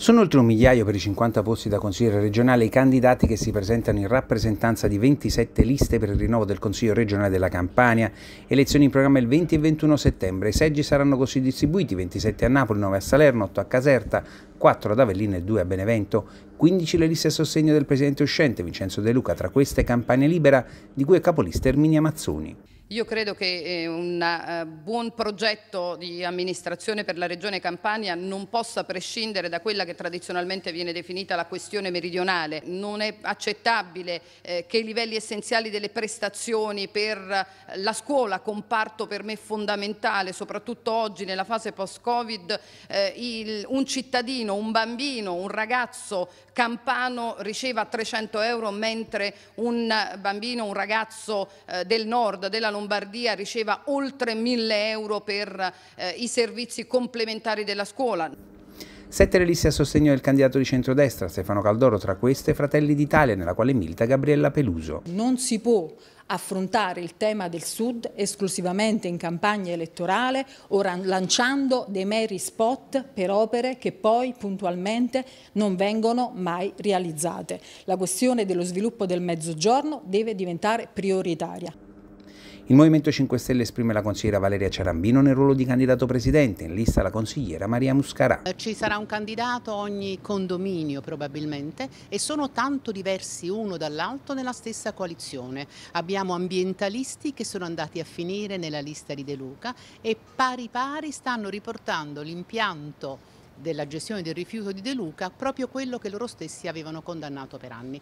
Sono oltre un migliaio per i 50 posti da consigliere regionale i candidati che si presentano in rappresentanza di 27 liste per il rinnovo del Consiglio regionale della Campania. Elezioni in programma il 20 e 21 settembre. I seggi saranno così distribuiti 27 a Napoli, 9 a Salerno, 8 a Caserta, 4 ad Avellino e 2 a Benevento. 15 le liste a sostegno del presidente uscente Vincenzo De Luca, tra queste Campania Libera, di cui è capolista Erminia Mazzoni. Io credo che eh, un eh, buon progetto di amministrazione per la Regione Campania non possa prescindere da quella che tradizionalmente viene definita la questione meridionale. Non è accettabile eh, che i livelli essenziali delle prestazioni per la scuola, comparto per me fondamentale, soprattutto oggi nella fase post-Covid, un cittadino, un bambino, un ragazzo campano riceva 300 euro mentre un bambino, un ragazzo del nord, della Lombardia, Lombardia riceva oltre 1000 euro per eh, i servizi complementari della scuola. Sette liste a sostegno del candidato di centrodestra Stefano Caldoro, tra queste Fratelli d'Italia, nella quale milita Gabriella Peluso. Non si può affrontare il tema del Sud esclusivamente in campagna elettorale o lanciando dei meri spot per opere che poi puntualmente non vengono mai realizzate. La questione dello sviluppo del Mezzogiorno deve diventare prioritaria. Il Movimento 5 Stelle esprime la consigliera Valeria Ciarambino nel ruolo di candidato presidente, in lista la consigliera Maria Muscarà. Eh, ci sarà un candidato ogni condominio probabilmente e sono tanto diversi uno dall'altro nella stessa coalizione. Abbiamo ambientalisti che sono andati a finire nella lista di De Luca e pari pari stanno riportando l'impianto della gestione del rifiuto di De Luca proprio quello che loro stessi avevano condannato per anni.